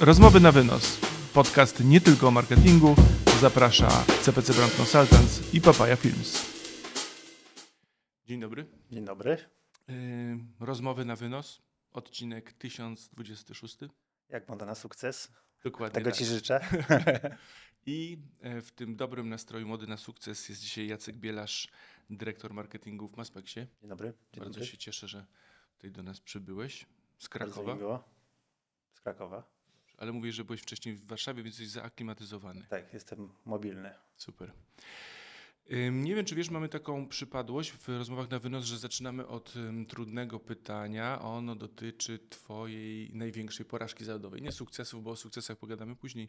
Rozmowy na wynos. Podcast nie tylko o marketingu. Zaprasza CPC Brand Consultants i Papaya Films. Dzień dobry. Dzień dobry. Rozmowy na wynos, odcinek 1026. Jak mam na sukces? Dokładnie. Tego tak. Ci życzę. I e, w tym dobrym nastroju młody na sukces jest dzisiaj Jacek Bielasz, dyrektor marketingu w Maspeksie. Dzień dobry. Dzień Bardzo dobry. się cieszę, że tutaj do nas przybyłeś z Krakowa. Bardzo Z Krakowa ale mówię, że byłeś wcześniej w Warszawie, więc jesteś zaaklimatyzowany. Tak, jestem mobilny. Super. Nie wiem, czy wiesz, mamy taką przypadłość w rozmowach na wynos, że zaczynamy od trudnego pytania. Ono dotyczy Twojej największej porażki zawodowej. Nie sukcesów, bo o sukcesach pogadamy później,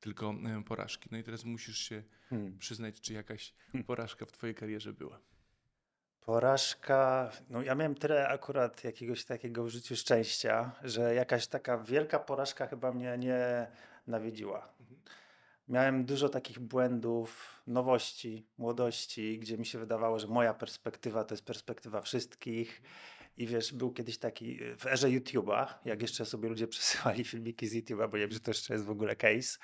tylko porażki. No i teraz musisz się hmm. przyznać, czy jakaś porażka w Twojej karierze była. Porażka, no ja miałem tyle akurat jakiegoś takiego w życiu szczęścia, że jakaś taka wielka porażka chyba mnie nie nawiedziła. Miałem dużo takich błędów, nowości, młodości, gdzie mi się wydawało, że moja perspektywa to jest perspektywa wszystkich. I wiesz, był kiedyś taki w erze YouTube'a, jak jeszcze sobie ludzie przesyłali filmiki z YouTube'a, bo nie wiem, że to jeszcze jest w ogóle case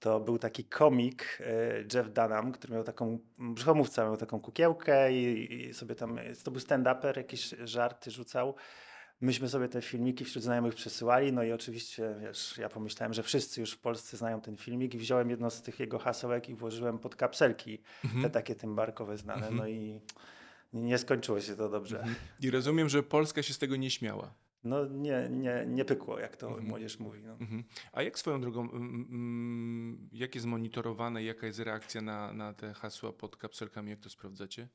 to był taki komik e, Jeff Dunham, który miał taką brzuchomówcę, miał taką kukiełkę i, i sobie tam, to był stand-uper, jakieś żarty rzucał. Myśmy sobie te filmiki wśród znajomych przesyłali, no i oczywiście, wiesz, ja pomyślałem, że wszyscy już w Polsce znają ten filmik i wziąłem jedno z tych jego hasełek i włożyłem pod kapselki, mhm. te takie tymbarkowe znane, no mhm. no i nie skończyło się to dobrze. Mhm. I rozumiem, że Polska się z tego nie śmiała no nie, nie, nie pykło, jak to mhm. młodzież mówi. No. Mhm. A jak swoją drogą, mm, mm, jak jest monitorowane, jaka jest reakcja na, na te hasła pod kapselkami, jak to sprawdzacie?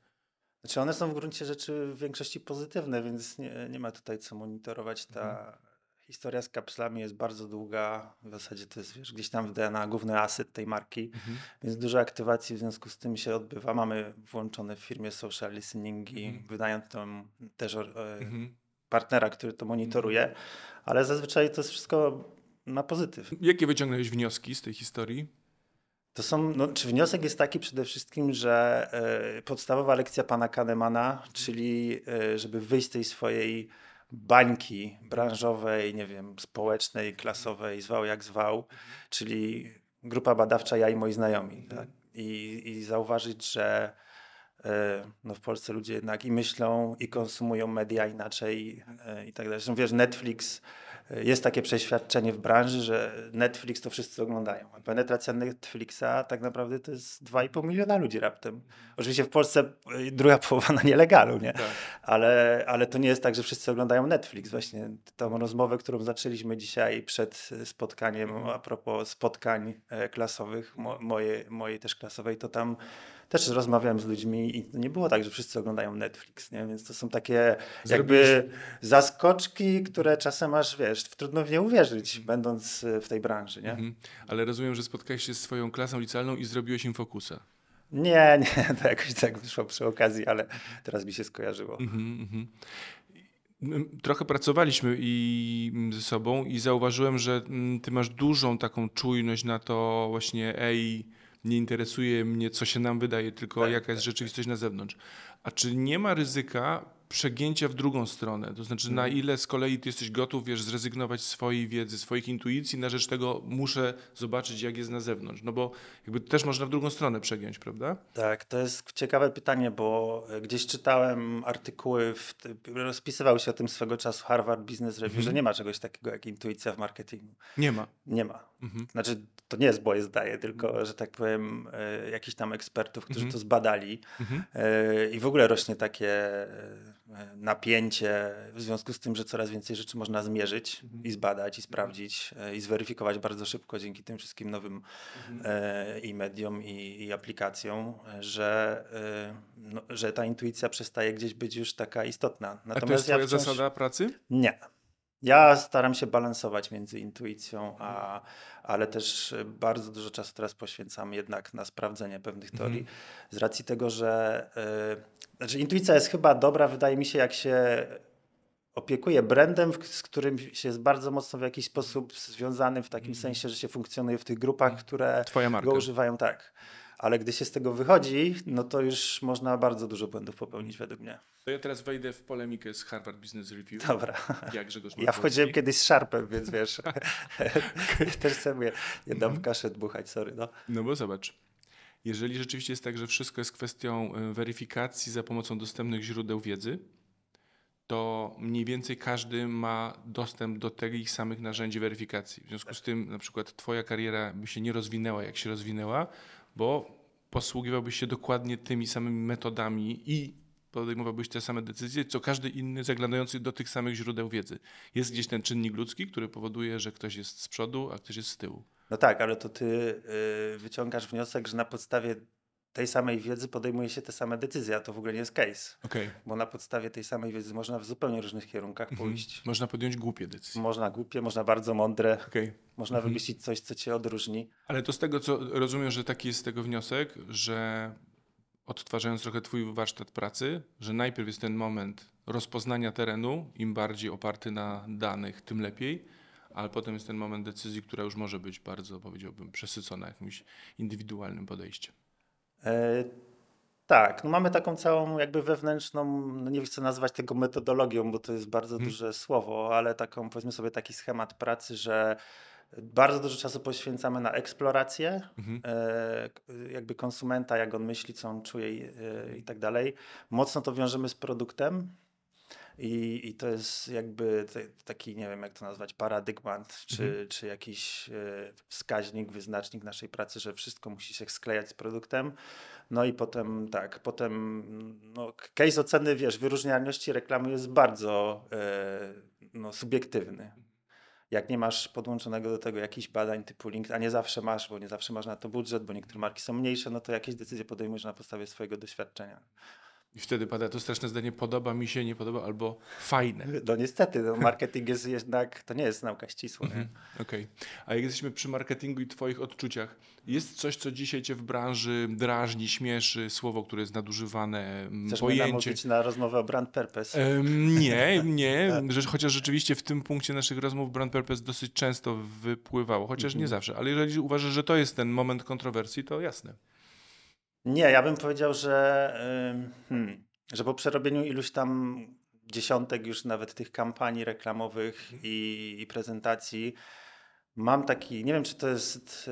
Znaczy one są w gruncie rzeczy w większości pozytywne, więc nie, nie ma tutaj co monitorować. Ta mhm. historia z kapslami jest bardzo długa. W zasadzie to jest wiesz, gdzieś tam w DNA główny asyt tej marki, mhm. więc dużo aktywacji w związku z tym się odbywa. Mamy włączone w firmie social listeningi, mhm. wydając tam też... E, mhm partnera, który to monitoruje, mhm. ale zazwyczaj to jest wszystko na pozytyw. Jakie wyciągnąłeś wnioski z tej historii? To są, no, czy wniosek jest taki przede wszystkim, że y, podstawowa lekcja pana Kahnemana, czyli y, żeby wyjść z tej swojej bańki branżowej, nie wiem, społecznej, klasowej, zwał jak zwał, mhm. czyli grupa badawcza ja i moi znajomi. Tak? Mhm. I, I zauważyć, że E, no w Polsce ludzie jednak i myślą, i konsumują media inaczej e, i tak dalej. Zresztą wiesz, Netflix, e, jest takie przeświadczenie w branży, że Netflix to wszyscy oglądają. A penetracja Netflixa tak naprawdę to jest 2,5 miliona ludzi raptem. Oczywiście w Polsce druga połowa na nielegalu, nie? Tak. Ale, ale to nie jest tak, że wszyscy oglądają Netflix. Właśnie tą rozmowę, którą zaczęliśmy dzisiaj przed spotkaniem, mhm. a propos spotkań klasowych, mo mojej, mojej też klasowej, to tam też rozmawiałem z ludźmi i nie było tak, że wszyscy oglądają Netflix, nie? więc to są takie jakby zaskoczki, które czasem masz, wiesz, trudno w nie uwierzyć, będąc y, w tej branży. Nie? Mhm. Ale rozumiem, że spotkałeś się z swoją klasą licealną i zrobiłeś im fokusa. Nie, nie, to jakoś tak wyszło przy okazji, ale teraz mi się skojarzyło. Mhm, mhm. Trochę pracowaliśmy i mm, ze sobą i zauważyłem, że mm, ty masz dużą taką czujność na to właśnie, ej, nie interesuje mnie, co się nam wydaje, tylko tak, jaka jest tak, rzeczywistość tak. na zewnątrz. A czy nie ma ryzyka przegięcia w drugą stronę? To znaczy, na mhm. ile z kolei ty jesteś gotów, wiesz, zrezygnować z swojej wiedzy, swoich intuicji na rzecz tego, muszę zobaczyć, jak jest na zewnątrz. No bo jakby też można w drugą stronę przegiąć, prawda? Tak, to jest ciekawe pytanie, bo e, gdzieś czytałem artykuły, w, rozpisywał się o tym swego czasu Harvard Business Review, że mhm. nie ma czegoś takiego jak intuicja w marketingu. Nie ma. Nie ma. Mhm. Znaczy, to nie jest moje zdaje, tylko, mhm. że tak powiem, e, jakichś tam ekspertów, którzy mm -hmm. to zbadali mm -hmm. i w ogóle rośnie takie e, napięcie w związku z tym, że coraz więcej rzeczy można zmierzyć mm -hmm. i zbadać, i sprawdzić, i zweryfikować bardzo szybko dzięki tym wszystkim nowym mhm. i mediom, i, i aplikacjom, że, no, że ta intuicja przestaje gdzieś być już taka istotna. Natomiast A to jest ja wciąż... zasada pracy? Nie. Ja staram się balansować między intuicją, a, ale też bardzo dużo czasu teraz poświęcam jednak na sprawdzenie pewnych mhm. teorii, z racji tego, że yy, znaczy intuicja jest chyba dobra, wydaje mi się, jak się opiekuje brandem, z którym się jest bardzo mocno w jakiś sposób związany w takim mhm. sensie, że się funkcjonuje w tych grupach, mhm. które go używają. Tak ale gdy się z tego wychodzi, no to już można bardzo dużo błędów popełnić według mnie. To ja teraz wejdę w polemikę z Harvard Business Review. Dobra. Jak Grzegorz Ja wchodziłem kiedyś z Sharpem, więc wiesz, też sobie nie dam mhm. kaszę dbuchać, sorry. No. no bo zobacz, jeżeli rzeczywiście jest tak, że wszystko jest kwestią y, weryfikacji za pomocą dostępnych źródeł wiedzy, to mniej więcej każdy ma dostęp do tych samych narzędzi weryfikacji. W związku z tym, na przykład, Twoja kariera by się nie rozwinęła, jak się rozwinęła, bo posługiwałbyś się dokładnie tymi samymi metodami i podejmowałbyś te same decyzje, co każdy inny zaglądający do tych samych źródeł wiedzy. Jest gdzieś ten czynnik ludzki, który powoduje, że ktoś jest z przodu, a ktoś jest z tyłu. No tak, ale to ty y, wyciągasz wniosek, że na podstawie tej samej wiedzy podejmuje się te same decyzje, a to w ogóle nie jest case. Okay. Bo na podstawie tej samej wiedzy można w zupełnie różnych kierunkach mhm. pójść. Można podjąć głupie decyzje. Można głupie, można bardzo mądre. Okay. Można mhm. wymyślić coś, co cię odróżni. Ale to z tego, co rozumiem, że taki jest z tego wniosek, że odtwarzając trochę twój warsztat pracy, że najpierw jest ten moment rozpoznania terenu, im bardziej oparty na danych, tym lepiej, ale potem jest ten moment decyzji, która już może być bardzo, powiedziałbym, przesycona jakimś indywidualnym podejściem. E, tak, no mamy taką całą jakby wewnętrzną, no nie chcę nazwać tego metodologią, bo to jest bardzo hmm. duże słowo, ale taką powiedzmy sobie taki schemat pracy, że bardzo dużo czasu poświęcamy na eksplorację mhm. e, jakby konsumenta, jak on myśli, co on czuje i, e, i tak dalej. Mocno to wiążemy z produktem, i, i to jest jakby te, taki, nie wiem jak to nazwać, paradygmat, czy, mhm. czy jakiś y, wskaźnik, wyznacznik naszej pracy, że wszystko musi się sklejać z produktem. No i potem tak, potem no, case oceny, wiesz, wyróżnialności reklamy jest bardzo y, no, subiektywny jak nie masz podłączonego do tego jakichś badań typu link, a nie zawsze masz, bo nie zawsze masz na to budżet, bo niektóre marki są mniejsze, no to jakieś decyzje podejmujesz na podstawie swojego doświadczenia. I wtedy pada to straszne zdanie, podoba mi się, nie podoba, albo fajne. No niestety, no, marketing jest jednak, to nie jest nauka ścisła. Mhm, okej. Okay. A jak jesteśmy przy marketingu i twoich odczuciach, jest coś, co dzisiaj cię w branży drażni, śmieszy, słowo, które jest nadużywane, mm, Chcesz pojęcie. Chcesz na rozmowę o brand purpose? nie, nie. Tak. chociaż rzeczywiście w tym punkcie naszych rozmów brand purpose dosyć często wypływało, chociaż nie mhm. zawsze. Ale jeżeli uważasz, że to jest ten moment kontrowersji, to jasne. Nie, ja bym powiedział, że, hmm, że po przerobieniu iluś tam dziesiątek już nawet tych kampanii reklamowych i, i prezentacji, mam taki, nie wiem czy to jest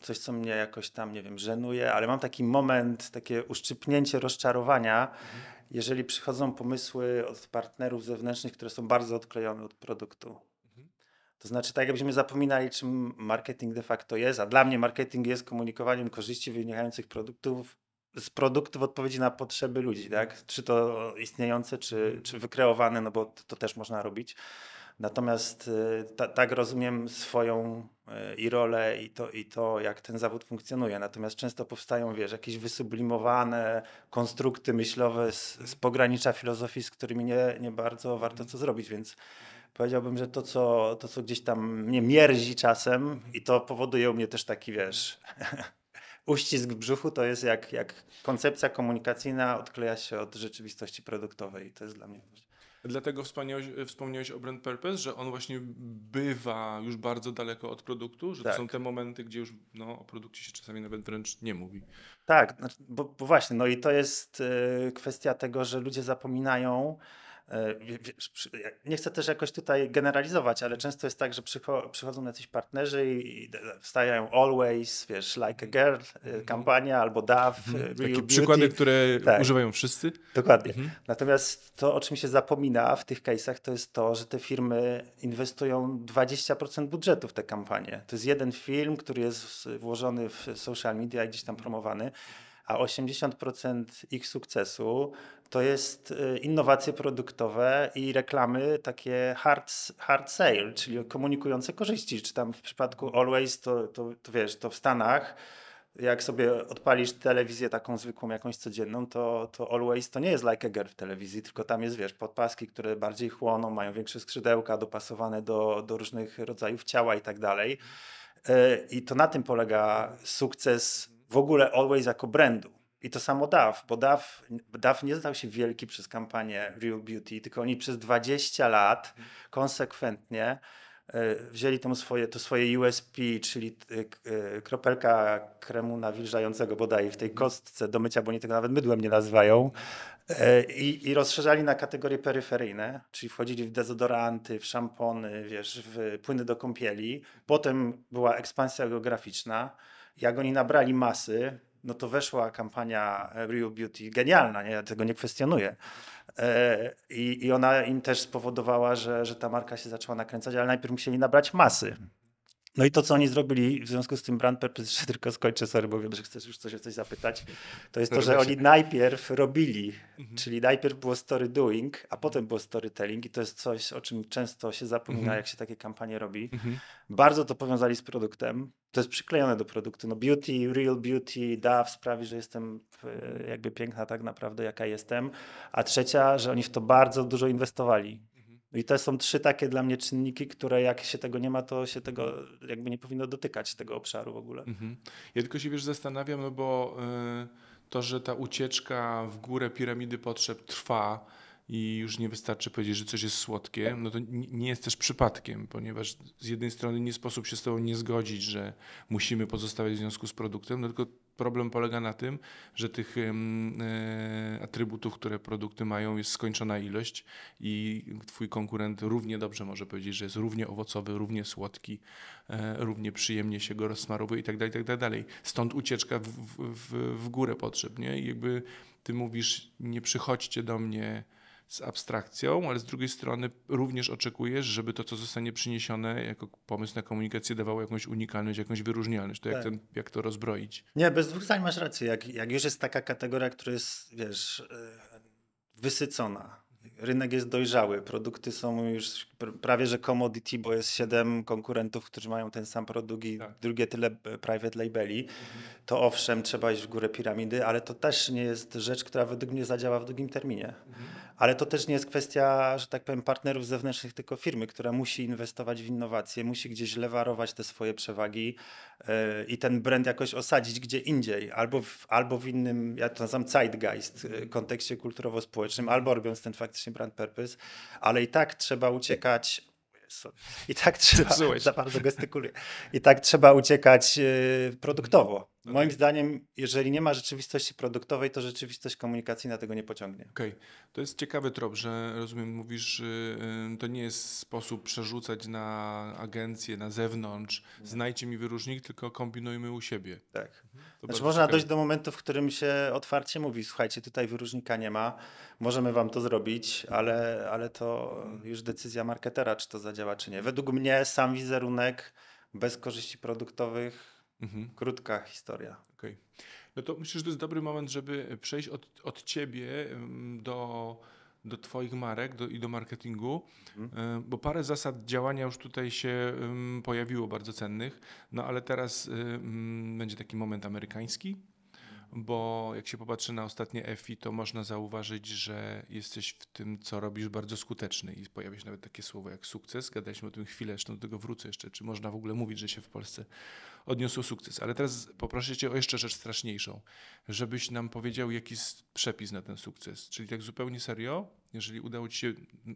coś, co mnie jakoś tam, nie wiem, żenuje, ale mam taki moment, takie uszczypnięcie rozczarowania, mhm. jeżeli przychodzą pomysły od partnerów zewnętrznych, które są bardzo odklejone od produktu. To znaczy, tak jakbyśmy zapominali, czym marketing de facto jest, a dla mnie marketing jest komunikowaniem korzyści wynikających produktów z produktów odpowiedzi na potrzeby ludzi, tak? Czy to istniejące, czy, czy wykreowane, no bo to, to też można robić. Natomiast y, ta, tak rozumiem swoją y, i rolę, i to, i to, jak ten zawód funkcjonuje. Natomiast często powstają, wiesz, jakieś wysublimowane konstrukty myślowe z, z pogranicza filozofii, z którymi nie, nie bardzo warto co zrobić, więc powiedziałbym, że to co, to, co gdzieś tam mnie mierzi czasem i to powoduje u mnie też taki, wiesz, uścisk w brzuchu, to jest jak, jak koncepcja komunikacyjna odkleja się od rzeczywistości produktowej. To jest dla mnie Dlatego wspomniałeś, wspomniałeś o brand purpose, że on właśnie bywa już bardzo daleko od produktu, że tak. to są te momenty, gdzie już no, o produkcie się czasami nawet wręcz nie mówi. Tak, znaczy, bo, bo właśnie, no i to jest y, kwestia tego, że ludzie zapominają, E, nie chcę też jakoś tutaj generalizować, ale często jest tak, że przychodzą jacyś partnerzy i wstają Always, wiesz, Like a mhm. Girl, e, mhm. kampania albo DAW. E, mhm. Takie Beauty. przykłady, które tak. używają wszyscy. Dokładnie. Mhm. Natomiast to, o czym się zapomina w tych case'ach, to jest to, że te firmy inwestują 20% budżetu w te kampanie. To jest jeden film, który jest włożony w social media i gdzieś tam promowany a 80% ich sukcesu to jest y, innowacje produktowe i reklamy takie hard, hard sale, czyli komunikujące korzyści. Czy tam w przypadku Always, to, to, to wiesz, to w Stanach jak sobie odpalisz telewizję taką zwykłą, jakąś codzienną, to, to Always to nie jest like a girl w telewizji, tylko tam jest, wiesz, podpaski, które bardziej chłoną, mają większe skrzydełka, dopasowane do, do różnych rodzajów ciała i tak dalej. Y, I to na tym polega sukces w ogóle Always jako brandu. I to samo DAF, bo DAF, DAF nie stał się wielki przez kampanię Real Beauty, tylko oni przez 20 lat konsekwentnie e, wzięli tą swoje, to swoje USP, czyli e, e, kropelka kremu nawilżającego bodaj w tej mhm. kostce do mycia, bo oni tego nawet mydłem nie nazywają, i, i rozszerzali na kategorie peryferyjne, czyli wchodzili w dezodoranty, w szampony, wiesz, w płyny do kąpieli. Potem była ekspansja geograficzna jak oni nabrali masy, no to weszła kampania Real Beauty, genialna, nie? ja tego nie kwestionuję. E, I, I ona im też spowodowała, że, że ta marka się zaczęła nakręcać, ale najpierw musieli nabrać masy. No i to, co oni zrobili w związku z tym Brand Purpose, tylko skończę, sorry, bo wiem, że chcesz już coś coś zapytać, to jest to, że oni najpierw robili, mhm. czyli najpierw było story doing, a mhm. potem było storytelling i to jest coś, o czym często się zapomina, mhm. jak się takie kampanie robi. Mhm. Bardzo to powiązali z produktem, to jest przyklejone do produktu. No beauty, real beauty, DAW sprawi, że jestem e, jakby piękna tak naprawdę, jaka jestem. A trzecia, że oni w to bardzo dużo inwestowali. No I to są trzy takie dla mnie czynniki, które jak się tego nie ma, to się tego jakby nie powinno dotykać tego obszaru w ogóle. Mhm. Ja tylko się wiesz, zastanawiam, no bo y, to, że ta ucieczka w górę piramidy potrzeb trwa, i już nie wystarczy powiedzieć, że coś jest słodkie, no to nie jest też przypadkiem, ponieważ z jednej strony nie sposób się z tobą nie zgodzić, że musimy pozostawiać w związku z produktem, no tylko problem polega na tym, że tych e, atrybutów, które produkty mają, jest skończona ilość i twój konkurent równie dobrze może powiedzieć, że jest równie owocowy, równie słodki, e, równie przyjemnie się go rozsmarowuje i tak dalej, i tak dalej. Stąd ucieczka w, w, w górę potrzeb, nie? I jakby ty mówisz, nie przychodźcie do mnie z abstrakcją, ale z drugiej strony również oczekujesz, żeby to, co zostanie przyniesione jako pomysł na komunikację, dawało jakąś unikalność, jakąś wyróżnialność. To jak, tak. ten, jak to rozbroić? Nie, bez dwóch zdań masz rację. Jak, jak już jest taka kategoria, która jest, wiesz, e, wysycona, rynek jest dojrzały, produkty są już prawie że commodity, bo jest siedem konkurentów, którzy mają ten sam produkt i tak. drugie tyle e, private labeli. Mhm. To owszem, trzeba iść w górę piramidy, ale to też nie jest rzecz, która według mnie zadziała w długim terminie. Mhm. Ale to też nie jest kwestia, że tak powiem, partnerów zewnętrznych, tylko firmy, która musi inwestować w innowacje, musi gdzieś lewarować te swoje przewagi yy, i ten brand jakoś osadzić gdzie indziej, albo w, albo w innym, ja to nazywam zeitgeist, e, mhm. kontekście kulturowo-społecznym, albo robiąc ten faktycznie właśnie brand purpose, ale i tak trzeba uciekać i tak trzeba, Zepsułeś. za bardzo gestykuluję. I tak trzeba uciekać y, produktowo, Moim zdaniem, jeżeli nie ma rzeczywistości produktowej, to rzeczywistość komunikacyjna tego nie pociągnie. Okej, okay. to jest ciekawy trop, że rozumiem, mówisz, że y, to nie jest sposób przerzucać na agencję, na zewnątrz, nie. Mhm. znajdźcie mi wyróżnik, tylko kombinujmy u siebie. Tak. To znaczy można ciekawe. dojść do momentu, w którym się otwarcie mówi, słuchajcie, tutaj wyróżnika nie ma, możemy wam to zrobić, ale, ale to już decyzja marketera, czy to zadziała, czy nie. Według mnie sam wizerunek bez korzyści produktowych Mhm. Krótka historia. Okay. No to myślę, że to jest dobry moment, żeby przejść od, od ciebie do, do Twoich marek do, i do marketingu, mhm. E, bo parę zasad działania już tutaj się pojawiło bardzo cennych, no ale teraz będzie taki moment amerykański bo jak się popatrzy na ostatnie EFI, to można zauważyć, że jesteś w tym, co robisz, bardzo skuteczny i pojawia się nawet takie słowo jak sukces. Gadaliśmy o tym chwilę, zresztą do tego wrócę jeszcze, czy można w ogóle mówić, że się w Polsce odniosło sukces. Ale teraz poproszę Cię o jeszcze rzecz straszniejszą, żebyś nam powiedział jakiś przepis na ten sukces. Czyli tak zupełnie serio, jeżeli udało Ci się,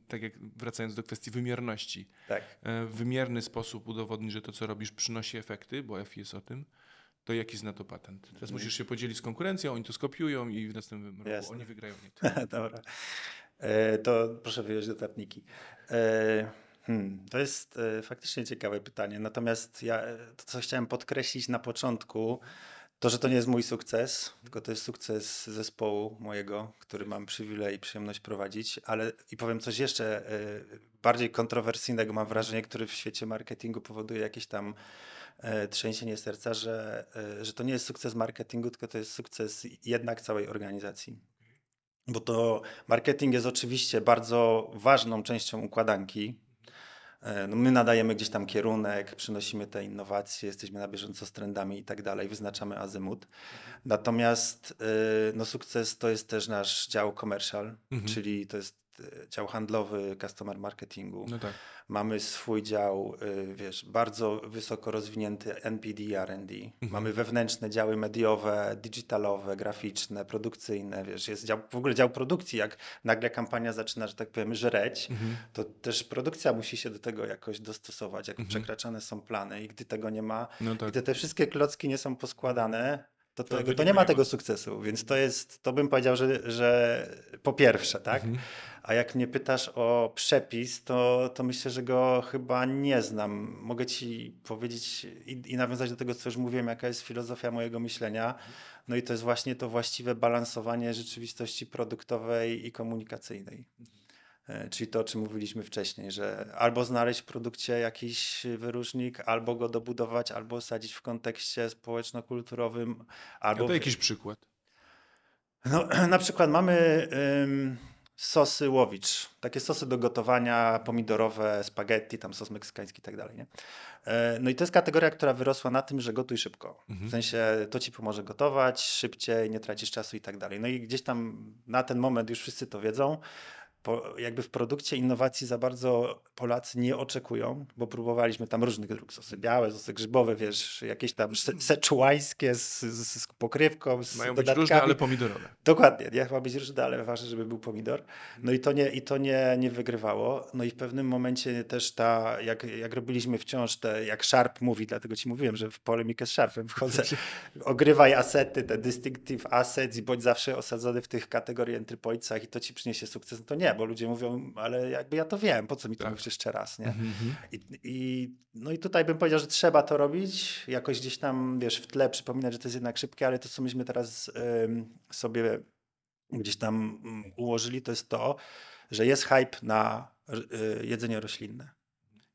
tak jak wracając do kwestii wymierności, tak. E, w wymierny sposób udowodnić, że to, co robisz, przynosi efekty, bo EFI jest o tym, to jaki zna to patent. Teraz mhm. musisz się podzielić z konkurencją, oni to skopiują i w następnym roku Jasne. oni wygrają. Nie Dobra. E, to proszę wyjąć notatniki. E, hmm, to jest e, faktycznie ciekawe pytanie. Natomiast ja e, to, co chciałem podkreślić na początku, to, że to nie jest mój sukces, tylko to jest sukces zespołu mojego, który mam przywilej i przyjemność prowadzić, ale i powiem coś jeszcze e, bardziej kontrowersyjnego, mam wrażenie, który w świecie marketingu powoduje jakieś tam e, trzęsienie serca, że, e, że to nie jest sukces marketingu, tylko to jest sukces jednak całej organizacji. Bo to marketing jest oczywiście bardzo ważną częścią układanki, E, no my nadajemy gdzieś tam kierunek, przynosimy te innowacje, jesteśmy na bieżąco z trendami i tak dalej, wyznaczamy azymut. Mhm. Natomiast e, no sukces to jest też nasz dział commercial, mhm. czyli to jest ciał dział handlowy customer marketingu. No tak. Mamy swój dział, y, wiesz, bardzo wysoko rozwinięty NPD R&D. Mhm. Mamy wewnętrzne działy mediowe, digitalowe, graficzne, produkcyjne, wiesz, jest dział, w ogóle dział produkcji, jak nagle kampania zaczyna, że tak powiem, żreć, mhm. to też produkcja musi się do tego jakoś dostosować, jak mhm. przekraczane są plany i gdy tego nie ma, no tak. gdy te wszystkie klocki nie są poskładane, to, to, to, to nie ma tego sukcesu. Więc to jest, to bym powiedział, że, że po pierwsze, tak? Mhm. A jak mnie pytasz o przepis, to, to myślę, że go chyba nie znam. Mogę ci powiedzieć i, i nawiązać do tego, co już mówiłem, jaka jest filozofia mojego myślenia. No i to jest właśnie to właściwe balansowanie rzeczywistości produktowej i komunikacyjnej. Mhm. E, czyli to, o czym mówiliśmy wcześniej, że albo znaleźć w produkcie jakiś wyróżnik, albo go dobudować, albo sadzić w kontekście społeczno-kulturowym. Albo... to jakiś przykład? No, na przykład mamy ym, sosy łowicz, takie sosy do gotowania, pomidorowe, spaghetti, tam sos meksykański i tak dalej. Nie? E, no i to jest kategoria, która wyrosła na tym, że gotuj szybko. Mhm. W sensie to ci pomoże gotować szybciej, nie tracisz czasu i tak dalej. No i gdzieś tam na ten moment już wszyscy to wiedzą po, jakby w produkcie innowacji za bardzo Polacy nie oczekują, bo próbowaliśmy tam różnych dróg, sosy białe, sosy grzybowe, wiesz, jakieś tam se z, z, z, pokrywką, z Mają dodatkami. być różne, ale pomidorowe. Dokładnie, nie, ma być różne, ale ważne, żeby był pomidor. No i to nie, i to nie, nie wygrywało. No i w pewnym momencie też ta, jak, jak robiliśmy wciąż te, jak Sharp mówi, dlatego ci mówiłem, że w polemikę z Sharpem wchodzę, ogrywaj asety, te distinctive assets i bądź zawsze osadzony w tych kategorii entry pointsach i to ci przyniesie sukces, no to nie, bo ludzie mówią, ale jakby ja to wiem, po co mi to tak. mówisz jeszcze raz, nie? Mhm, mhm. I, I, no i tutaj bym powiedział, że trzeba to robić, jakoś gdzieś tam, wiesz, w tle przypominać, że to jest jednak szybkie, ale to, co myśmy teraz ym, sobie gdzieś tam mm, ułożyli, to jest to, że jest hype na y, jedzenie roślinne.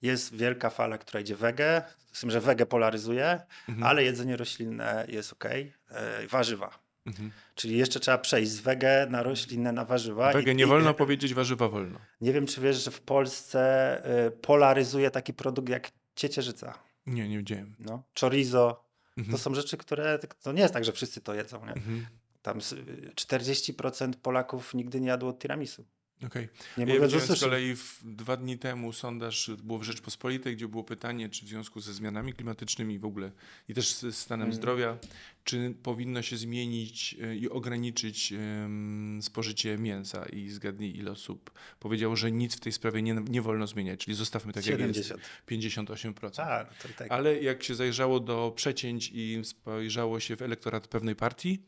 Jest wielka fala, która idzie wege, z tym, że wege polaryzuje, mhm. ale jedzenie roślinne jest ok, y, e, warzywa Mhm. Czyli jeszcze trzeba przejść z wege na roślinne, na warzywa. Wege nie i, wolno i, powiedzieć, warzywa wolno. Nie wiem, czy wiesz, że w Polsce y, polaryzuje taki produkt jak ciecierzyca. Nie, nie wiedziałem. No, chorizo. Mhm. To są rzeczy, które, tak, to nie jest tak, że wszyscy to jedzą. Nie? Mhm. Tam 40% y, Polaków nigdy nie jadło tiramisu. Okej. E, okay. ja widziałem z kolei w, dwa dni temu sondaż było w Rzeczpospolitej, gdzie było pytanie, czy w związku ze zmianami klimatycznymi w ogóle i też stanem mm. zdrowia, czy powinno się zmienić e, i ograniczyć um, spożycie mięsa i zgadnij ile osób powiedziało, że nic w tej sprawie nie, nie wolno zmieniać, czyli zostawmy tak 70. jak jest. 58%. A, to tak. Ale jak się zajrzało do przecięć i spojrzało się w elektorat pewnej partii,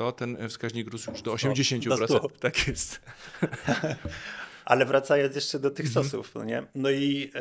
to ten wskaźnik rósł już do 80%. No, tak jest. Ale wracając jeszcze do tych mhm. sosów, no nie? No i e,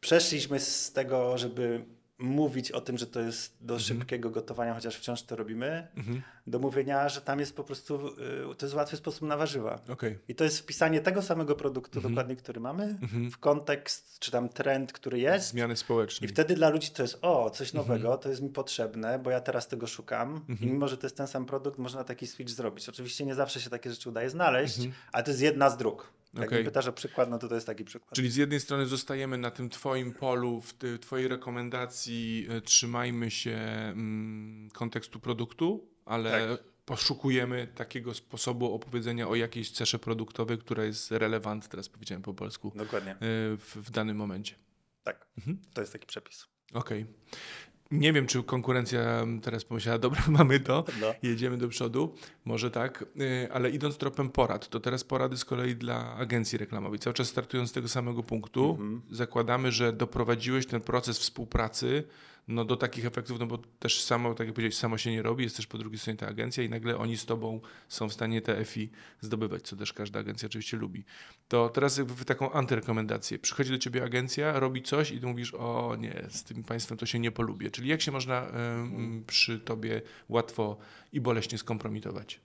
przeszliśmy z tego, żeby mówić o tym, że to jest do mhm. szybkiego gotowania, chociaż wciąż to robimy, mhm. do mówienia, że tam jest po prostu, y, to jest łatwy sposób na warzywa. Okay. I to jest wpisanie tego samego produktu mhm. dokładnie, który mamy, mhm. w kontekst, czy tam trend, który jest. Zmiany społeczne. I wtedy dla ludzi to jest, o, coś mhm. nowego, to jest mi potrzebne, bo ja teraz tego szukam i mhm. mimo, że to jest ten sam produkt, można taki switch zrobić. Oczywiście nie zawsze się takie rzeczy udaje znaleźć, ale to jest jedna z dróg. Jak okay. mnie pytasz przykład, no to to jest taki przykład. Czyli z jednej strony zostajemy na tym twoim polu, w ty, twojej rekomendacji e, trzymajmy się mm, kontekstu produktu, ale tak. poszukujemy takiego sposobu opowiedzenia o jakiejś cesze produktowej, która jest relevant, teraz powiedziałem po polsku. Dokładnie. E, w, w danym momencie. Tak, mhm. to jest taki przepis. Okej. Okay. Nie wiem, czy konkurencja teraz pomyślała, dobra, mamy to, no. jedziemy do przodu, może tak, y, ale idąc tropem porad, to teraz porady z kolei dla agencji reklamowej. Cały czas startując z tego samego punktu, mm -hmm. zakładamy, że doprowadziłeś ten proces współpracy no, do takich efektów, no bo też samo, tak jak powiedziałeś, samo się nie robi, jest też po drugiej stronie ta agencja i nagle oni z tobą są w stanie te FI zdobywać, co też każda agencja oczywiście lubi. To teraz jakby taką antyrekomendację. Przychodzi do ciebie agencja, robi coś i ty mówisz, o nie, z tym państwem to się nie polubię. Czyli jak się można ym, mhm. przy tobie łatwo i boleśnie skompromitować?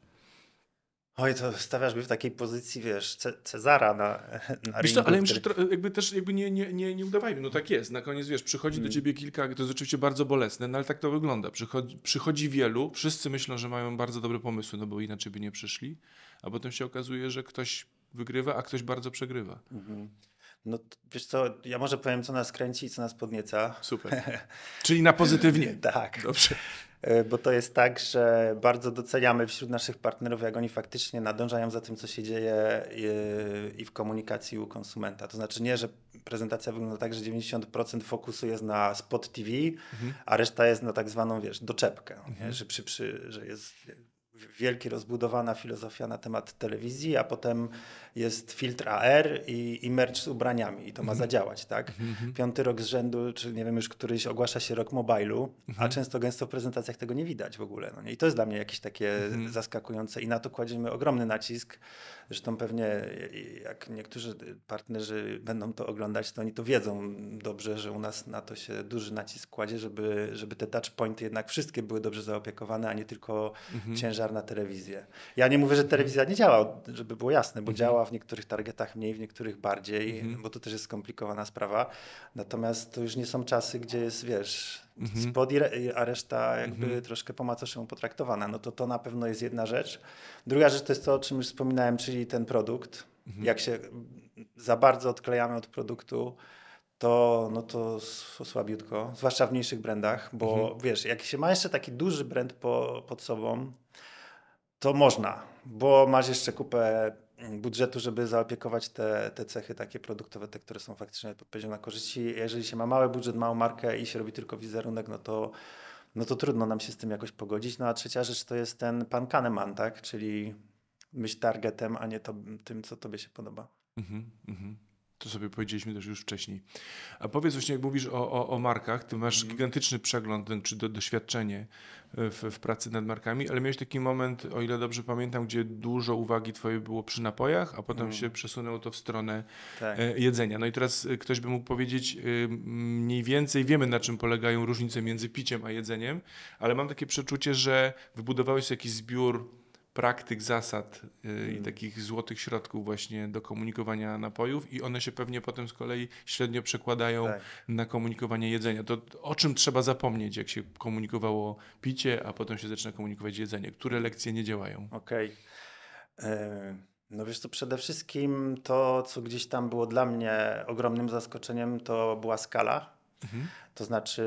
Oj, to stawiasz mnie w takiej pozycji, wiesz, Cezara na, na wiesz ringu. ale myślę, że, jakby też jakby nie, nie, nie, nie udawajmy, no tak jest, na koniec, wiesz, przychodzi mm. do ciebie kilka, to jest oczywiście bardzo bolesne, no ale tak to wygląda, przychodzi, przychodzi wielu, wszyscy myślą, że mają bardzo dobre pomysły, no bo inaczej by nie przyszli, a potem się okazuje, że ktoś wygrywa, a ktoś bardzo przegrywa. Mhm. No wiesz co, ja może powiem, co nas kręci i co nas podnieca. Super. Czyli na pozytywnie. tak. Dobrze. E, bo to jest tak, że bardzo doceniamy wśród naszych partnerów, jak oni faktycznie nadążają za tym, co się dzieje e, i w komunikacji u konsumenta. To znaczy nie, że prezentacja wygląda tak, że 90% fokusu jest na spot TV, mhm. a reszta jest na tak zwaną, wiesz, doczepkę, mhm. że, przy, przy, że jest wielkie rozbudowana filozofia na temat telewizji, a potem jest filtr AR i, i merch z ubraniami i to ma mhm. zadziałać, tak? Mhm. Piąty rok z rzędu, czy nie wiem już któryś, ogłasza się rok mobilu, a mhm. często gęsto w prezentacjach tego nie widać w ogóle. No nie? I to jest dla mnie jakieś takie zaskakujące i na to kładziemy ogromny nacisk, Zresztą pewnie e, jak niektórzy partnerzy będą to oglądać, to oni to wiedzą dobrze, że u nas na to się duży nacisk kładzie, żeby, żeby te touchpointy jednak wszystkie były dobrze zaopiekowane, a nie tylko mhm. ciężar na telewizję. Ja nie mówię, że mhm. telewizja nie działa, żeby było jasne, bo mhm. działa w niektórych targetach mniej, w niektórych bardziej, mhm. bo to też jest skomplikowana sprawa. Natomiast to już nie są czasy, gdzie jest, wiesz, mhm. spod, a reszta jakby mhm. troszkę po macoszemu potraktowana. No to to na pewno jest jedna rzecz. Druga rzecz to jest to, o czym już wspominałem, czyli ten produkt. Mhm. Jak się za bardzo odklejamy od produktu, to, no to słabiutko, zwłaszcza w mniejszych brandach, bo mhm. wiesz, jak się ma jeszcze taki duży brand po, pod sobą, to można, bo masz jeszcze kupę budżetu, żeby zaopiekować te, te cechy takie produktowe, te, które są faktycznie na korzyści. Jeżeli się ma mały budżet, małą markę i się robi tylko wizerunek, no to, no to trudno nam się z tym jakoś pogodzić. No a trzecia rzecz to jest ten pan Kahneman, tak? czyli myśl targetem, a nie to, tym, co tobie się podoba. Mhm, mhm. To sobie powiedzieliśmy też już wcześniej. A powiedz właśnie, jak mówisz o, o, o markach, ty masz mm. gigantyczny przegląd czy do, doświadczenie e, w, w, pracy nad markami, ale miałeś taki moment, o ile dobrze pamiętam, gdzie dużo uwagi twojej było przy napojach, a potem mm. się przesunęło to w stronę tak. E, jedzenia. No i teraz e, ktoś by mógł powiedzieć, mniej więcej wiemy, na czym polegają różnice między piciem a jedzeniem, ale mam takie przeczucie, że wybudowałeś jakiś zbiór praktyk, zasad yy, i hmm. takich złotych środków właśnie do komunikowania napojów i one się pewnie potem z kolei średnio przekładają tak. na komunikowanie jedzenia. To o czym trzeba zapomnieć, jak się komunikowało picie, a potem się zaczyna komunikować jedzenie? Które lekcje nie działają? Okej. Okay. E, y no wiesz to przede wszystkim to, co gdzieś tam było dla mnie ogromnym zaskoczeniem, to była skala Mhm. To znaczy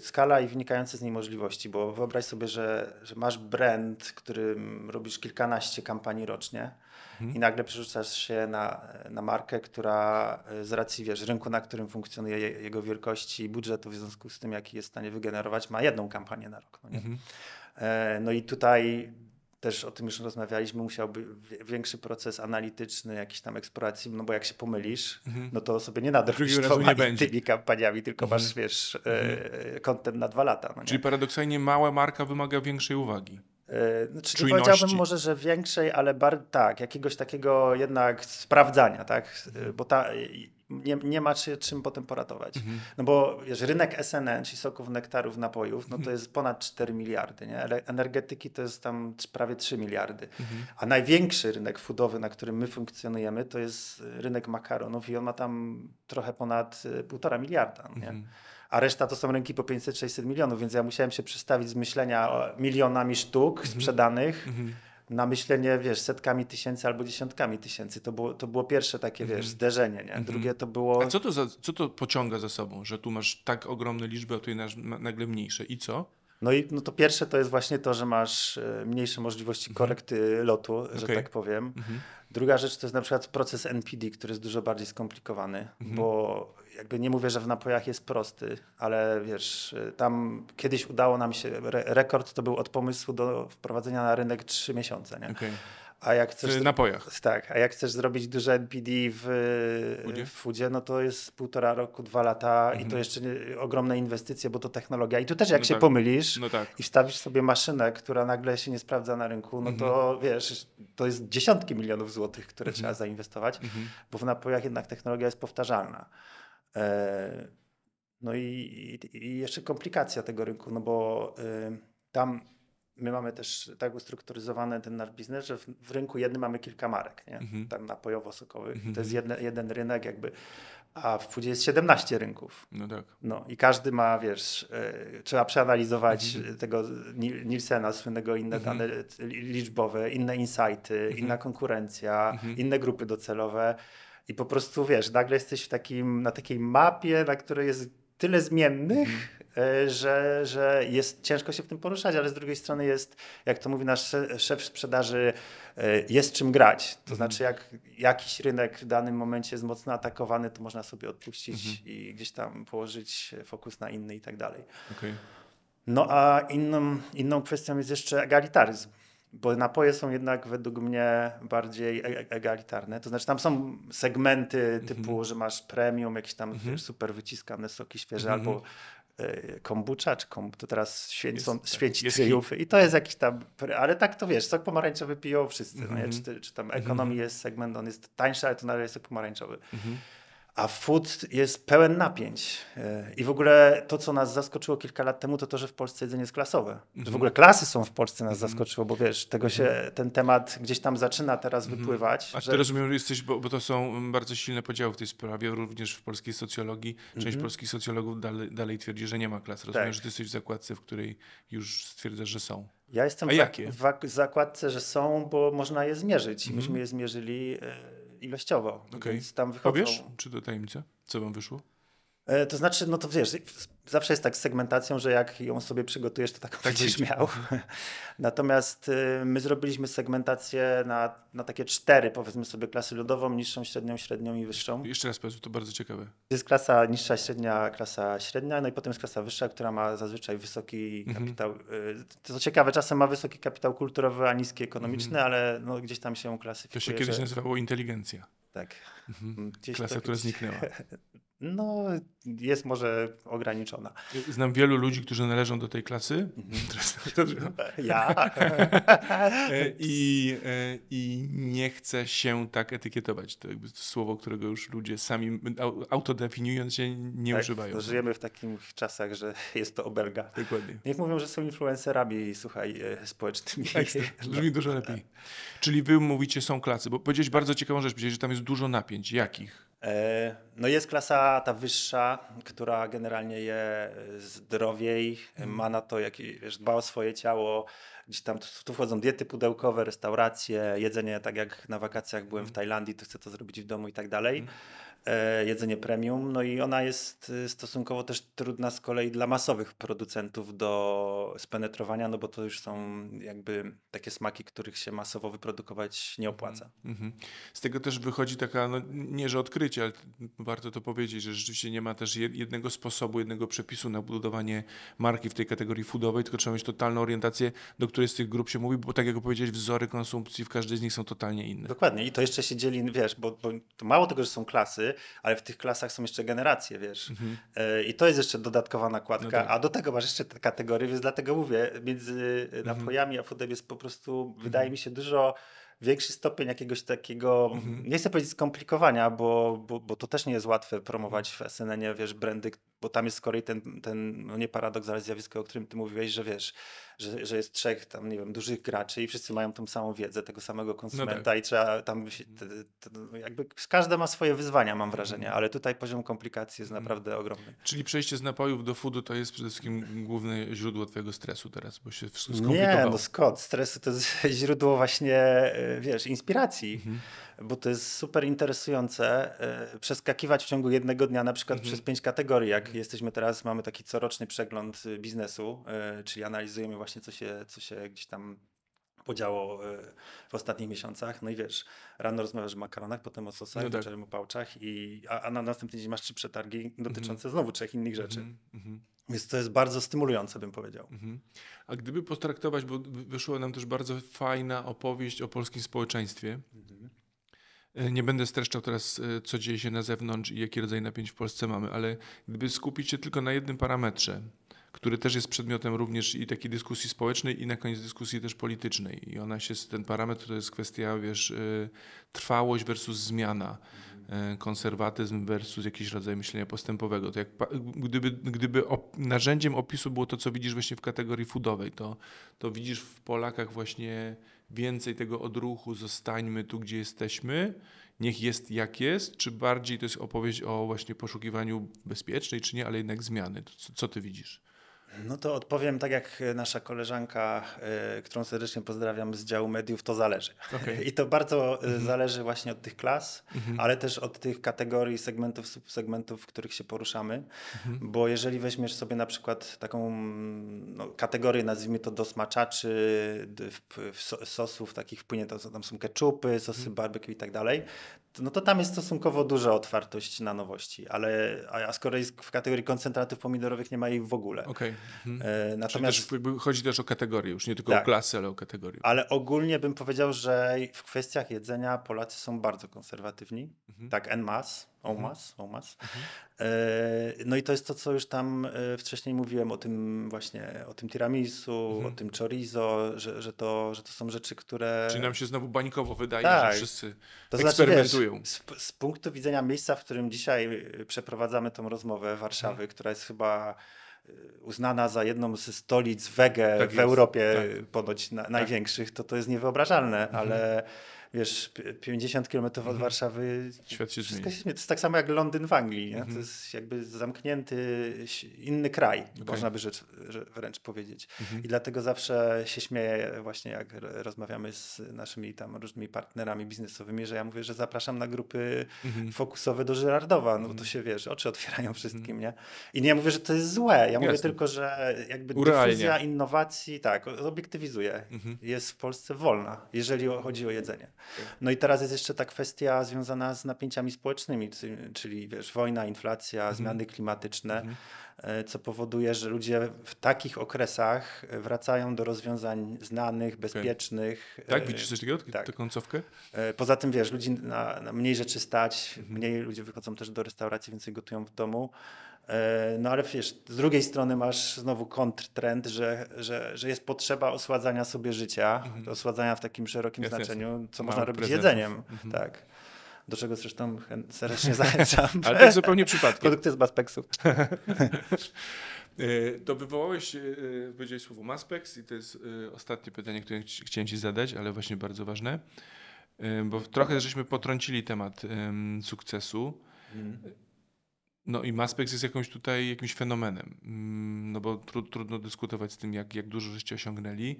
skala i wynikające z niej możliwości, bo wyobraź sobie, że, że masz brand, którym robisz kilkanaście kampanii rocznie mhm. i nagle przerzucasz się na, na markę, która e, z racji wiesz, rynku, na którym funkcjonuje jego wielkości i budżetu w związku z tym, jaki jest w stanie wygenerować, ma jedną kampanię na rok. No, mhm. e, no i tutaj też o tym już rozmawialiśmy, musiałby większy proces analityczny, jakiś tam eksploracji, no bo jak się pomylisz, mhm. no to sobie nie nadrobisz tymi kampaniami, tylko mhm. masz, wiesz, kontent mhm. E, na dwa lata. No Czyli paradoksalnie mała marka wymaga większej uwagi. Znaczy, Czujności. powiedziałbym może, że większej, ale bar- tak, jakiegoś takiego jednak sprawdzania, tak? E, bo ta, nie, nie ma się czym potem poratować. Mhm. No bo wiesz, rynek SNN, czyli soków, nektarów, napojów, no to mhm. jest ponad 4 miliardy. Nie? Energetyki to jest tam prawie 3 miliardy. Mhm. A największy rynek foodowy, na którym my funkcjonujemy, to jest rynek makaronów i on ma tam trochę ponad 1,5 y, miliarda. Nie? Mhm a reszta to są rynki po 500-600 milionów, więc ja musiałem się przestawić z myślenia milionami sztuk mhm. sprzedanych mhm na myślenie, wiesz, setkami tysięcy albo dziesiątkami tysięcy. To było, to było pierwsze takie, mm -hmm. wiesz, zderzenie, nie? Mm -hmm. Drugie to było... A co to, za, co to pociąga za sobą, że tu masz tak ogromne liczby, a tu nagle mniejsze? I co? No i no to pierwsze to jest właśnie to, że masz e, mniejsze możliwości mhm. korekty mm -hmm. lotu, że okay. tak powiem. Mhm. Druga rzecz to jest na przykład proces NPD, który jest dużo bardziej skomplikowany, mhm. bo jakby nie mówię, że w napojach jest prosty, ale wiesz, y, tam kiedyś udało nam się, re, rekord to był od pomysłu do wprowadzenia na rynek trzy miesiące, nie? Okay. A jak chcesz, w napojach. Tak, a jak chcesz zrobić duże NPD y, w, Fudzie? no to jest półtora roku, dwa lata mhm. i to mhm. jeszcze nie, ogromne inwestycje, bo to technologia. I tu też jak no się tak. pomylisz no tak. i wstawisz sobie maszynę, która nagle się nie sprawdza na rynku, no mhm. to wiesz, to jest dziesiątki milionów złotych, które mhm. trzeba zainwestować, mhm. bo w napojach jednak technologia jest powtarzalna. E, no i, i jeszcze komplikacja tego rynku, no bo y, tam my mamy też tak ustrukturyzowany ten nasz biznes, że w, w rynku jednym mamy kilka marek, nie? Mhm. tam napojowo-sokowych. Mhm. To jest mhm. jedne, jeden rynek jakby, a w Pudzie jest 17 rynków. No tak. No i każdy ma, wiesz, e, trzeba przeanalizować mhm. tego Nielsena słynnego, inne mhm. dane liczbowe, inne insighty, mhm. inna konkurencja, inne grupy docelowe. I po prostu wiesz, nagle jesteś w takim, na takiej mapie, na której jest tyle zmiennych, mm. że, że jest ciężko się w tym poruszać, ale z drugiej strony jest, jak to mówi nasz szef sprzedaży, e, jest czym grać. To mm. znaczy, jak jakiś rynek w danym momencie jest mocno atakowany, to można sobie odpuścić mm. i gdzieś tam położyć fokus na inny i tak dalej. Okay. No a inną, inną kwestią jest jeszcze egalitaryzm bo napoje są jednak według mnie bardziej e-, e-, egalitarne. To znaczy tam są segmenty typu, mhm. że masz premium, jakieś tam mhm. super wyciskane soki świeże mhm. albo e, kombucha, czy kom, to teraz święcą, jest, święci triumfy i to jest jakiś tam, ale tak to wiesz, sok pomarańczowy piją wszyscy, no, Czy, czy tam ekonomii jest segment, on jest tańszy, ale to nadal jest sok pomarańczowy a food jest pełen napięć. E, I w ogóle to, co nas zaskoczyło kilka lat temu, to to, że w Polsce jedzenie jest klasowe. mm w mhm. ogóle klasy są w Polsce nas mhm. zaskoczyło, bo wiesz, tego mhm. się, ten temat gdzieś tam zaczyna teraz wypływać. A że... ty rozumiem, że jesteś, bo, bo, to są bardzo silne podziały w tej sprawie, również w polskiej socjologii. Część polskich socjologów dalej, dalej, twierdzi, że nie ma klas. Rozumiem, tak. że ty jesteś w zakładce, w której już stwierdzasz, że są. Ja jestem w, w, zakładce, że są, bo można je zmierzyć. Myśmy je zmierzyli e, ilościowo. Okay. Więc tam wychodzą... Powiesz, czy to tajemnica? Co wam wyszło? E, to znaczy, no to wiesz, zawsze jest tak z segmentacją, że jak ją sobie przygotujesz, to taką tak będziesz miał. Natomiast y, my zrobiliśmy segmentację na, na takie cztery, powiedzmy sobie, klasy ludową, niższą, średnią, średnią i wyższą. Jeszcze raz powiedz, to bardzo ciekawe. Jest klasa niższa, średnia, klasa średnia, no i potem jest klasa wyższa, która ma zazwyczaj wysoki mhm. kapitał. Y, co ciekawe, czasem ma wysoki kapitał kulturowy, a niski ekonomiczny, mhm. ale no, gdzieś tam się klasyfikuje. To się kiedyś że... nazywało inteligencja. Tak. Mhm. Klasa, która zniknęła. no, jest może ograniczona. Znam wielu ludzi, którzy należą do tej klasy. Mhm. ja. E, I, e, I nie chcę się tak etykietować. To jakby słowo, którego już ludzie sami autodefiniując się nie tak, używają. No, żyjemy w takich czasach, że jest to obelga. Dokładnie. Niech mówią, że są influencerami, słuchaj, e, społecznymi. Tak, Ekstra. No. Brzmi dużo lepiej. Czyli wy mówicie są klasy, bo powiedziałeś bardzo ciekawą rzecz, powiedziałeś, że tam jest dużo napięć. Jakich? E, no jest klasa ta wyższa, która generalnie je zdrowiej, mm. ma na to, jak, wiesz, dba o swoje ciało. Gdzieś tam tu wchodzą diety pudełkowe, restauracje, jedzenie, tak jak na wakacjach byłem mm. w mhm. Tajlandii, to chcę to zrobić w domu i tak dalej. Mm. E, jedzenie premium. No i ona jest y, stosunkowo też trudna z kolei dla masowych producentów do spenetrowania, no bo to już są jakby takie smaki, których się masowo wyprodukować nie mhm, opłaca. Mhm. Z tego też wychodzi taka, no nie że odkrycie, ale warto to powiedzieć, że rzeczywiście nie ma też jednego sposobu, jednego przepisu na budowanie marki w tej kategorii foodowej, tylko trzeba mieć totalną orientację, do której z tych grup się mówi, bo tak jak powiedziałeś, wzory konsumpcji w każdej z nich są totalnie inne. Dokładnie i to jeszcze się dzieli, wiesz, bo, bo mało tego, że są klasy, ale w tych klasach są jeszcze generacje, wiesz. Mhm. E, I to jest jeszcze dodatkowa nakładka, no tak. a do tego masz jeszcze te kategorie, więc dlatego mówię, między e, mhm. napojami mhm. a foodem jest po prostu, mhm. wydaje mi się, dużo większy stopień jakiegoś takiego, mhm. nie chcę powiedzieć skomplikowania, bo, bo, bo, to też nie jest łatwe promować w SNN-ie, wiesz, brandy, bo tam jest z kolei ten, ten no nie paradoks, ale zjawisko, o którym ty mówiłeś, że wiesz, że, że jest trzech tam, nie wiem, dużych graczy i wszyscy mają tą samą wiedzę, tego samego no konsumenta no tak. i trzeba tam, się, t, t, no jakby każda ma swoje wyzwania, mam wrażenie, mhm. ale tutaj poziom komplikacji jest mhm. naprawdę ogromny. Czyli przejście z napojów do foodu to jest przede wszystkim główne źródło twojego stresu teraz, bo się wszystko skomplikowało. Nie, no Scott, stresu to jest źródło właśnie, e, wiesz, inspiracji, mhm. bo to jest super interesujące e, przeskakiwać w ciągu jednego dnia na przykład przez pięć kategorii, jak jesteśmy teraz, mamy taki coroczny przegląd y, biznesu, e, czyli analizujemy właśnie właśnie, co się, co się gdzieś tam podziało e, w ostatnich miesiącach. No i wiesz, rano rozmawiasz o makaronach, potem o sosach, no tak. wieczorem o pałczach, i, a, a, na następny dzień masz trzy przetargi mhm. dotyczące mm-hmm. znowu trzech innych rzeczy. Mm-hmm. Więc to jest bardzo stymulujące, bym powiedział. Mm-hmm. A gdyby potraktować, bo wyszła nam też bardzo fajna opowieść o polskim społeczeństwie. Mhm. E, nie będę streszczał teraz, e, co dzieje się na zewnątrz i jaki rodzaj napięć w Polsce mamy, ale gdyby skupić się tylko na jednym parametrze, który też jest przedmiotem również i takiej dyskusji społecznej i na koniec dyskusji też politycznej. I ona się, ten parametr to jest kwestia, wiesz, y, trwałość versus zmiana, y, konserwatyzm versus jakiś rodzaj myślenia postępowego. To jak, gdyby gdyby narzędziem opisu było to, co widzisz właśnie w kategorii foodowej, to, to widzisz w Polakach właśnie więcej tego odruchu, zostańmy tu, gdzie jesteśmy, niech jest jak jest, czy bardziej to jest opowieść o właśnie poszukiwaniu bezpiecznej, czy nie, ale jednak zmiany. Co, co ty widzisz? No to odpowiem tak jak nasza koleżanka, y, którą serdecznie pozdrawiam z działu mediów, to zależy. Okay. I to bardzo y, mhm. zależy właśnie od tych klas, mhm. ale też od tych kategorii, segmentów, subsegmentów, w których się poruszamy. Mhm. Bo jeżeli weźmiesz sobie na przykład taką no, kategorię, nazwijmy to dosmaczaczy, w, w sosów takich wpłynie, to tam są keczupy, sosy barbecue i tak dalej, no to tam jest stosunkowo duża otwartość na nowości, ale a z kolei w kategorii koncentratów pomidorowych nie ma jej w ogóle. Okej. Mhm. E, natomiast też chodzi też o kategorię, już nie tylko tak. o klasę, ale o kategorię. Ale ogólnie bym powiedział, że w kwestiach jedzenia Polacy są bardzo konserwatywni, mhm. tak en masse. OMAS. Mhm. OMAS. Mhm. E, no i to jest to, co już tam e, wcześniej mówiłem o tym właśnie, o tym tiramisu, mhm. o tym chorizo, że, że, to, że to są rzeczy, które... Czyli nam się znowu bańkowo wydaje, tak. że wszyscy to eksperymentują. Znaczy, wiesz, z, z, punktu widzenia miejsca, w którym dzisiaj e, przeprowadzamy tą rozmowę, Warszawy, mhm. która jest chyba uznana za jedną ze stolic wege tak w jest. Europie, tak. ponoć na, tak. największych, to to jest niewyobrażalne, mhm. ale wiesz, 50 kilometrów od mhm. Warszawy. Świat się zmieni. Się, to jest tak samo jak Londyn w Anglii. Mhm. To jest jakby zamknięty, inny kraj, okay. można by rzecz, wręcz powiedzieć. Mhm. I dlatego zawsze się śmieję właśnie jak rozmawiamy z naszymi tam różnymi partnerami biznesowymi, że ja mówię, że zapraszam na grupy mhm. fokusowe do Żyrardowa, no bo to mhm. się, wiesz, oczy otwierają mhm. wszystkim, nie? I nie mówię, że to jest złe. Ja mówię Jasne. tylko, że jakby Uralnie. innowacji, tak, obiektywizuje. Jest w Polsce wolna, jeżeli chodzi o jedzenie. Tak. No i teraz jest jeszcze ta kwestia związana z napięciami społecznymi, czyli wiesz, wojna, inflacja, mhm. zmiany klimatyczne, mhm. E, co powoduje, że ludzie w takich okresach wracają do rozwiązań znanych, bezpiecznych. Okay. Tak, e, widzisz coś takiego, tak. tę końcówkę? E, poza tym wiesz, ludzi na, na mniej rzeczy stać, mhm. mniej ludzie wychodzą też do restauracji, więcej gotują w domu. E, no ale wiesz, z drugiej strony masz znowu kontrtrend, że, że, że jest potrzeba osładzania sobie życia, mhm. osładzania w takim szerokim jest, znaczeniu, jest. co można robić prezentów. jedzeniem. Mhm. Tak. Do czego zresztą serdecznie zachęcam. ale tak zupełnie przypadkiem. Produkty z Baspeksu. E, to wywołałeś, e, powiedziałeś słowo Maspeks i to jest ostatnie pytanie, które chciałem ci zadać, ale właśnie bardzo ważne, bo trochę żeśmy potrącili temat sukcesu. Mhm. No i Maspex jest jakąś tutaj jakimś fenomenem, mm, no bo tru, trudno dyskutować z tym, jak, jak dużo żeście osiągnęli.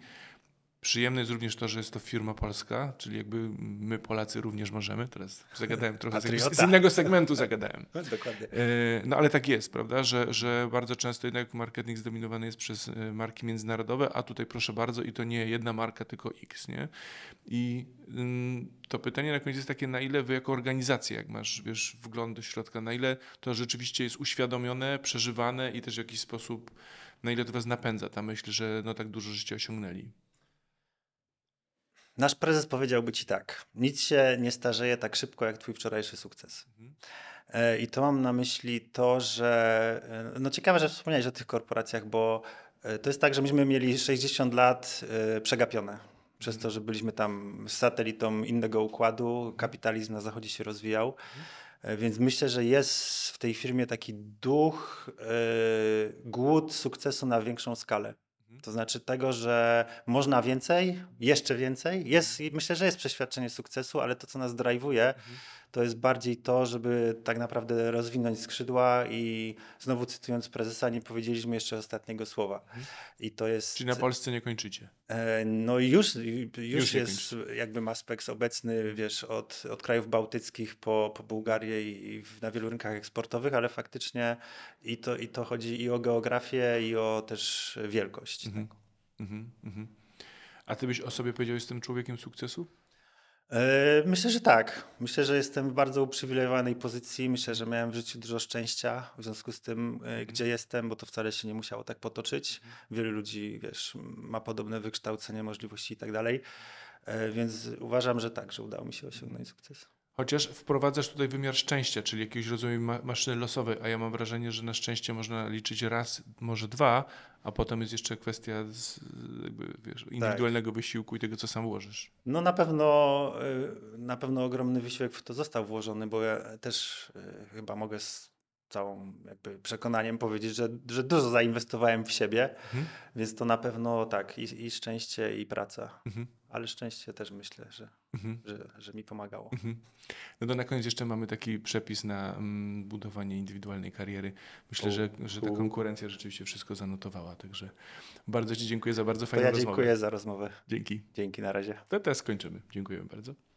Przyjemne jest również to, że jest to firma polska, czyli jakby my Polacy również możemy. Teraz zagadałem trochę z, z innego segmentu zagadałem. No, dokładnie. E, no ale tak jest, prawda, że, że bardzo często jednak marketing zdominowany jest przez e, marki międzynarodowe, a tutaj proszę bardzo i to nie jedna marka, tylko X, nie? I mm, to pytanie na koniec jest takie, na ile wy jako organizacja, jak masz, wiesz, wgląd do środka, na ile to rzeczywiście jest uświadomione, przeżywane i też w jakiś sposób, na ile to was napędza ta myśl, że no tak dużo życie osiągnęli? Nasz prezes powiedziałby ci tak: nic się nie starzeje tak szybko jak twój wczorajszy sukces. Mhm. E, I to mam na myśli to, że. E, no ciekawe, że wspomniałeś o tych korporacjach, bo e, to jest tak, że myśmy mieli 60 lat przegapione. Przez mhm. to, że byliśmy tam satelitą innego układu, mhm. kapitalizm na zachodzie się rozwijał. Więc myślę, że jest w tej firmie taki duch, yy, głód sukcesu na większą skalę. To znaczy tego, że można więcej, jeszcze więcej. Jest, myślę, że jest przeświadczenie sukcesu, ale to, co nas drajwuje, mhm to jest bardziej to, żeby tak naprawdę rozwinąć skrzydła i znowu cytując prezesa, nie powiedzieliśmy jeszcze ostatniego słowa. I to jest... Czyli na Polsce nie kończycie? E, no już, już, już jest jakby Maspex obecny, wiesz, od, od krajów bałtyckich po, po Bułgarię i w, na wielu rynkach eksportowych, ale faktycznie i to, i to chodzi i o geografię, i o też wielkość. Mhm. Tak. Mhm. Mhm. A ty byś o sobie powiedział, jestem człowiekiem sukcesu? E, myślę, że tak. Myślę, że jestem w bardzo uprzywilejowanej pozycji. Myślę, że miałem w życiu dużo szczęścia w związku z tym, e, mhm. gdzie jestem, bo to wcale się nie musiało tak potoczyć. Mhm. Wielu ludzi, wiesz, ma podobne wykształcenie, możliwości i tak dalej. E, więc uważam, że tak, że udało mi się osiągnąć sukces. Chociaż wprowadzasz tutaj wymiar szczęścia, czyli jakiegoś rodzaju ma maszyny losowej, a ja mam wrażenie, że na szczęście można liczyć raz, może dwa, a potem jest jeszcze kwestia z, jakby, wiesz, tak. indywidualnego tak. wysiłku i tego, co sam włożysz. No na pewno, y, na pewno ogromny wysiłek w to został włożony, bo ja też y, chyba mogę całą jakby przekonaniem powiedzieć, że, że dużo zainwestowałem w siebie, mhm. więc to na pewno tak i, i szczęście i praca. Mhm. Ale szczęście też myślę, że, mhm. że, że, mi pomagało. Mhm. No to na koniec jeszcze mamy taki przepis na mm, budowanie indywidualnej kariery. Myślę, u, że, że ta konkurencja rzeczywiście wszystko zanotowała. Także bardzo Ci dziękuję za bardzo fajną to ja rozmowę. Dziękuję za rozmowę. Dzięki. Dzięki, na razie. To teraz skończymy. Dziękuję bardzo.